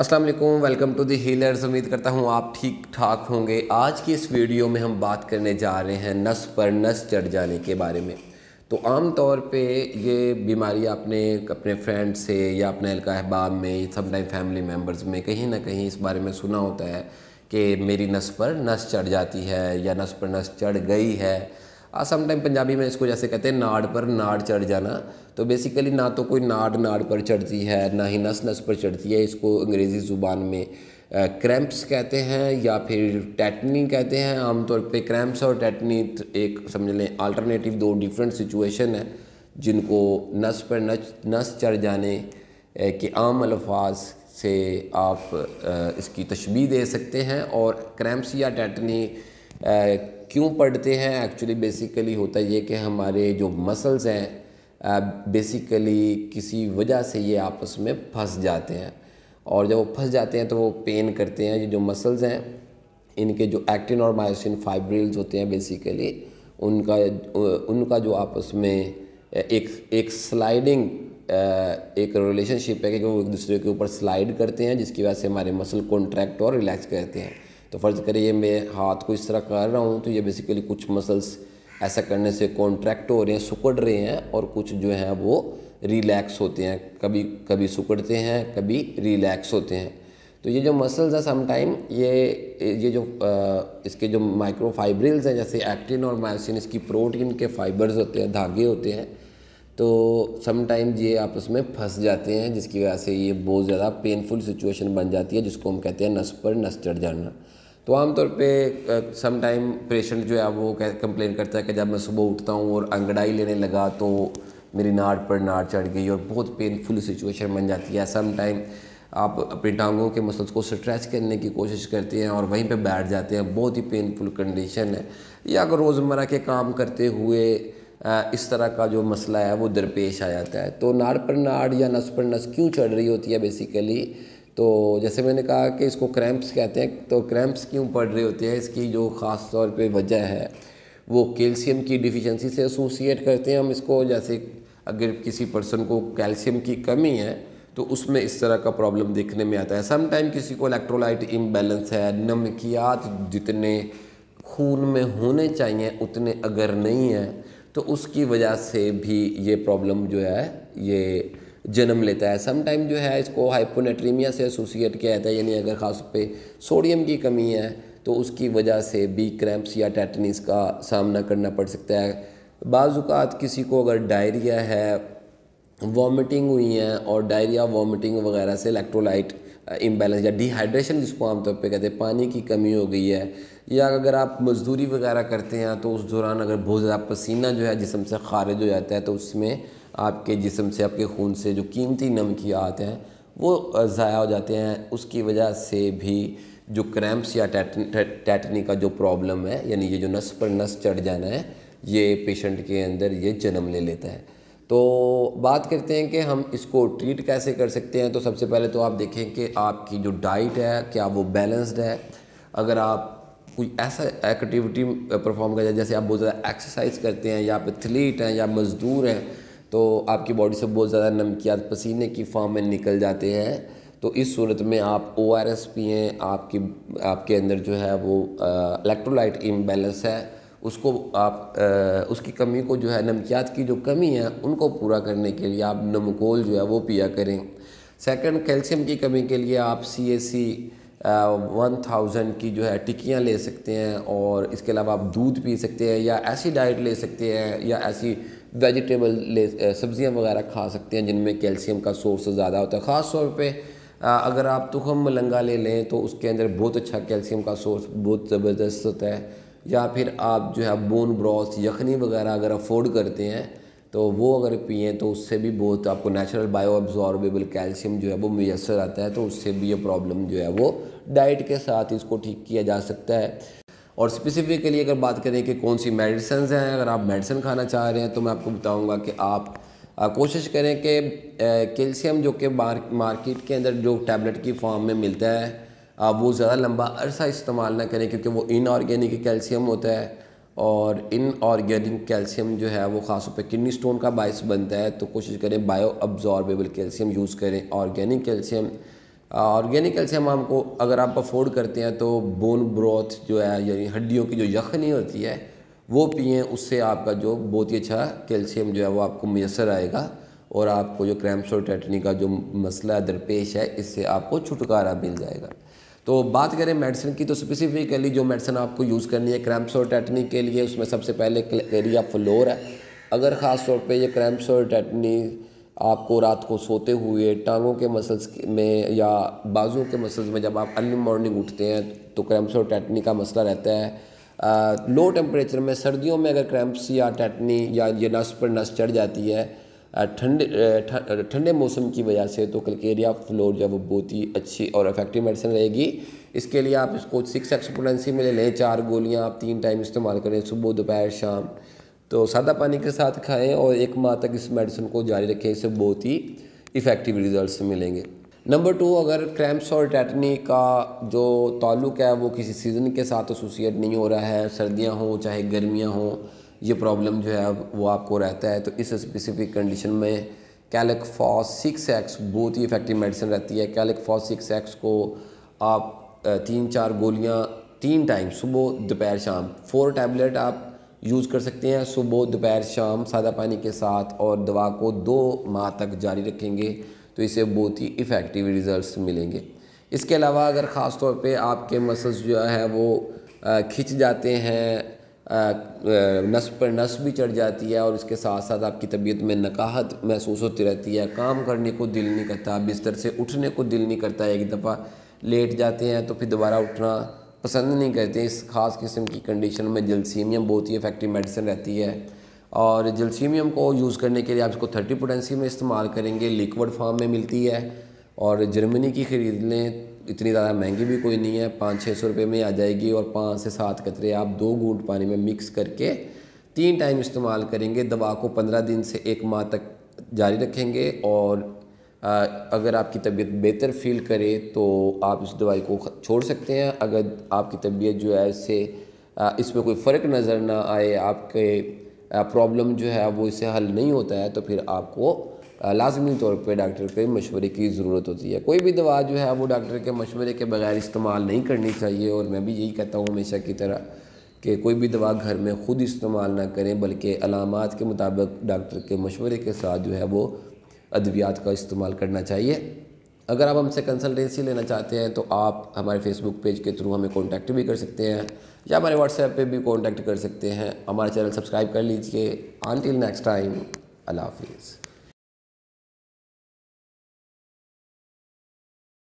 Aslam welcome to the healers उम्मीद करता हूँ आप ठीक ठाक होंगे आज की इस वीडियो में हम बात करने जा रहे हैं नस पर नस चढ़ जाने के बारे में तो आम तौर पे ये बीमारी आपने अपने फ्रेंड से या अपने हल्का अहबाब में समटाइम फैमिली मेम्बर्स में कहीं ना कहीं इस बारे में सुना होता है कि मेरी नस पर नस चढ़ जाती है या नस पर नस चढ़ गई है समटाइम पंजाबी में इसको जैसे कहते हैं नाड़ पर नाड़ चढ़ जाना तो बेसिकली ना तो कोई नाड़ नाड़ पर चढ़ती है ना ही नस नस पर चढ़ती है इसको अंग्रेज़ी ज़ुबान में क्रैम्प्स कहते हैं या फिर टैटनी कहते हैं आमतौर पे क्रैम्प्स और टैटनी एक समझ लें अल्टरनेटिव दो डिफरेंट सिचुएशन है जिनको नस पर नच नस चढ़ जाने के आम अल्फाज से आप इसकी तशबी दे सकते हैं और क्रैम्प्स या टैटनी क्यों पढ़ते हैं एक्चुअली बेसिकली होता ये कि हमारे जो मसल्स हैं बेसिकली किसी वजह से ये आपस में फंस जाते हैं और जब वो फंस जाते हैं तो वो पेन करते हैं ये जो मसल्स हैं इनके जो एक्टिन और मायोसिन फाइब्रिल्स होते हैं बेसिकली उनका उनका जो आपस में एक एक स्लाइडिंग एक रिलेशनशिप है कि वो एक दूसरे के ऊपर स्लाइड करते हैं जिसकी वजह से हमारे मसल कॉन्ट्रैक्ट और रिलैक्स करते हैं तो फ़र्ज़ करिए मैं हाथ को इस तरह कर रहा हूँ तो ये बेसिकली कुछ मसल्स ऐसा करने से कॉन्ट्रैक्ट हो रहे हैं सुकड़ रहे हैं और कुछ जो है वो रिलैक्स होते हैं कभी कभी सुकड़ते हैं कभी रिलैक्स होते हैं तो ये जो मसल्स हैं समटाइम ये ये जो आ, इसके जो माइक्रोफाइब्रिल्स हैं जैसे एक्टिन और मायोसिन इसकी प्रोटीन के फाइबर्स होते हैं धागे होते हैं तो समटाइम ये आपस में फंस जाते हैं जिसकी वजह से ये बहुत ज़्यादा पेनफुल सिचुएशन बन जाती है जिसको हम कहते हैं नस पर नस चढ़ जाना तो आमतौर पे सम टाइम पेशेंट जो है वो कंप्लेन करता है कि जब मैं सुबह उठता हूँ और अंगड़ाई लेने लगा तो मेरी नाड़ पर नाड़ चढ़ गई और बहुत पेनफुल सिचुएशन बन जाती है सम टाइम आप अपनी टांगों के मसल्स को स्ट्रेच करने की कोशिश करते हैं और वहीं पे बैठ जाते हैं बहुत ही पेनफुल कंडीशन है या अगर रोज़मर्रा के काम करते हुए इस तरह का जो मसला है वो दरपेश आ जाता है तो नाड़ पर नाड़ या नस पर नस क्यों चढ़ रही होती है बेसिकली तो जैसे मैंने कहा कि इसको क्रैम्प्स कहते हैं तो क्रैम्प्स क्यों पड़ रहे होते हैं इसकी जो ख़ास तौर पे वजह है वो कैल्शियम की डिफिशेंसी से एसोसिएट करते हैं हम इसको जैसे अगर किसी पर्सन को कैल्शियम की कमी है तो उसमें इस तरह का प्रॉब्लम देखने में आता है समटाइम किसी को इलेक्ट्रोलाइट इम्बेलेंस है नमकियात जितने खून में होने चाहिए उतने अगर नहीं हैं तो उसकी वजह से भी ये प्रॉब्लम जो है ये जन्म लेता है समटाइम जो है इसको हाइपोनेट्रीमिया से एसोसिएट किया जाता है यानी अगर खास पे पर सोडियम की कमी है तो उसकी वजह से बी क्रैम्प्स या टैटनिस का सामना करना पड़ सकता है बाज़ात किसी को अगर डायरिया है वॉमिटिंग हुई है और डायरिया वॉमिटिंग वगैरह से इलेक्ट्रोलाइट इम्बेलेंस uh, या डिहाइड्रेशन जिसको आमतौर पर कहते हैं पानी की कमी हो गई है या अगर आप मजदूरी वगैरह करते हैं तो उस दौरान अगर बहुत ज़्यादा पसीना जो है जिसम से खारिज हो जाता है तो उसमें आपके जिसम से आपके खून से जो कीमती नमकियात हैं वो ज़ाया हो जाते हैं उसकी वजह से भी जो क्रैम्प्स या टैटनी टैटनी का जो प्रॉब्लम है यानी ये जो नस पर नस चढ़ जाना है ये पेशेंट के अंदर ये जन्म ले लेता है तो बात करते हैं कि हम इसको ट्रीट कैसे कर सकते हैं तो सबसे पहले तो आप देखें कि आपकी जो डाइट है क्या वो बैलेंस्ड है अगर आप कोई ऐसा एक्टिविटी परफॉर्म कर जैसे आप बहुत ज़्यादा एक्सरसाइज करते हैं या आप एथलीट हैं या मज़दूर हैं तो आपकी बॉडी से बहुत ज़्यादा नमकियात पसीने की फॉर्म में निकल जाते हैं तो इस सूरत में आप ओ आर एस पिएँ आपकी आपके अंदर जो है वो इलेक्ट्रोलाइट इम्बेलेंस है उसको आप आ, उसकी कमी को जो है नमकियात की जो कमी है उनको पूरा करने के लिए आप नमकोल जो है वो पिया करें सेकंड कैल्शियम की कमी के लिए आप सी ए सी वन थाउजेंड की जो है टिक्कियाँ ले सकते हैं और इसके अलावा आप दूध पी सकते हैं या ऐसी डाइट ले सकते हैं या ऐसी वेजिटेबल ले सब्ज़ियाँ वगैरह खा सकते हैं जिनमें कैल्शियम का सोर्स ज़्यादा होता है ख़ास तौर पर अगर आप तुखम मलंगा ले लें तो उसके अंदर बहुत अच्छा कैल्शियम का सोर्स बहुत ज़बरदस्त होता है या फिर आप जो है बोन ब्रॉस यखनी वगैरह अगर अफोर्ड करते हैं तो वो अगर पिएँ तो उससे भी बहुत आपको नेचुरल बायो एब्जॉर्बेबल कैल्शियम जो है वो मैसर आता है तो उससे भी ये प्रॉब्लम जो है वो डाइट के साथ इसको ठीक किया जा सकता है और स्पेसिफिकली अगर बात करें कि कौन सी मेडिसन हैं अगर आप मेडिसन खाना चाह रहे हैं तो मैं आपको बताऊँगा कि आप आ, कोशिश करें कि कैल्शियम जो कि मार्केट के अंदर जो टैबलेट की फॉर्म में मिलता है आप वो ज़्यादा लंबा अरसा इस्तेमाल ना करें क्योंकि वो इनऑर्गेनिक कैल्शियम होता है और इन ऑर्गेनिक कैल्शियम जो है वो खास तौर पर किडनी स्टोन का बायस बनता है तो कोशिश करें बायो अब्जॉर्बेबल कैल्शियम यूज़ करें ऑर्गेनिक कैल्शियम ऑर्गेनिक कैल्शियम हमको अगर आप अफोर्ड करते हैं तो बोन ब्रोथ जो है यानी हड्डियों की जो यखनी होती है वो पिए उससे आपका जो बहुत ही अच्छा कैल्शियम जो है वो आपको मैसर आएगा और आपको जो क्रैम्स और टैटनी का जो मसला दरपेश है इससे आपको छुटकारा मिल जाएगा तो बात करें मेडिसिन की तो स्पेसिफिकली जो मेडिसिन आपको यूज़ करनी है क्रैम्स और टैटनी के लिए उसमें सबसे पहले एरिया फ्लोर है अगर ख़ास तौर पर यह क्रैम्स और टैटनी आपको रात को सोते हुए टांगों के मसल्स में या बाजुओं के मसल्स में जब आप अर्ली मॉर्निंग उठते हैं तो क्रैम्प्स और टैटनी का मसला रहता है आ, लो टेम्परेचर में सर्दियों में अगर क्रैम्प्स या टैटनी या ये नस पर नस चढ़ जाती है ठंडे ठंडे मौसम की वजह से तो कलकेरिया फ्लोर जो है वो बहुत ही अच्छी और इफेक्टिव मेडिसिन रहेगी इसके लिए आप इसको सिक्स एक्सपोटेंसी में ले लें चार गोलियाँ आप तीन टाइम इस्तेमाल करें सुबह दोपहर शाम तो सादा पानी के साथ खाएं और एक माह तक इस मेडिसिन को जारी रखें इससे बहुत ही इफ़ेक्टिव रिजल्ट्स मिलेंगे नंबर टू अगर क्रैम्प्स और टैटनी का जो ताल्लुक है वो किसी सीज़न के साथ एसोसिएट नहीं हो रहा है सर्दियाँ हों चाहे गर्मियाँ हों ये प्रॉब्लम जो है वो आपको रहता है तो इस स्पेसिफिक कंडीशन में कैलिक फॉस सिक्स एक्स बहुत ही इफ़ेक्टिव मेडिसिन रहती है कैलिक फॉस सिक्स एक्स को आप तीन चार गोलियाँ तीन टाइम सुबह दोपहर शाम फोर टैबलेट आप यूज़ कर सकते हैं सुबह दोपहर शाम सादा पानी के साथ और दवा को दो माह तक जारी रखेंगे तो इसे बहुत ही इफ़ेक्टिव रिज़ल्ट मिलेंगे इसके अलावा अगर ख़ास तौर पे आपके मसल्स जो है वो खिंच जाते हैं नस पर नस भी चढ़ जाती है और इसके साथ साथ आपकी तबीयत में नकाहत महसूस होती रहती है काम करने को दिल नहीं करता बिस्तर से उठने को दिल नहीं करता एक दफ़ा लेट जाते हैं तो फिर दोबारा उठना पसंद नहीं करते इस ख़ास किस्म की कंडीशन में जल्सीमियम बहुत ही इफेक्टिव मेडिसिन रहती है और जल्सीमियम को यूज़ करने के लिए आप इसको थर्टी पोटेंसी में इस्तेमाल करेंगे लिक्विड फार्म में मिलती है और जर्मनी की ख़रीद लें इतनी ज़्यादा महंगी भी कोई नहीं है पाँच छः सौ रुपये में आ जाएगी और पाँच से सात कतरे आप दो घूट पानी में मिक्स करके तीन टाइम इस्तेमाल करेंगे दवा को पंद्रह दिन से एक माह तक जारी रखेंगे और अगर आपकी तबीयत बेहतर फील करे तो आप इस दवाई को छोड़ सकते हैं अगर आपकी तबीयत जो है इससे इसमें कोई फ़र्क नज़र ना आए आपके प्रॉब्लम जो है वो इससे हल नहीं होता है तो फिर आपको लाजमी तौर पे डॉक्टर के मशवरे की ज़रूरत होती है कोई भी दवा जो है वो डॉक्टर के मशवरे के बगैर इस्तेमाल नहीं करनी चाहिए और मैं भी यही कहता हूँ हमेशा की तरह कि कोई भी दवा घर में ख़ुद इस्तेमाल ना करें बल्कि अलामत के मुताबिक डॉक्टर के मशवरे के साथ जो है वो अद्वियात का इस्तेमाल करना चाहिए अगर आप हमसे कंसल्टेंसी लेना चाहते हैं तो आप हमारे फेसबुक पेज के थ्रू हमें कॉन्टैक्ट भी कर सकते हैं या हमारे व्हाट्सएप पे भी कॉन्टैक्ट कर सकते हैं हमारा चैनल सब्सक्राइब कर लीजिए आंटिल नेक्स्ट टाइम अल्लाह हाफिज़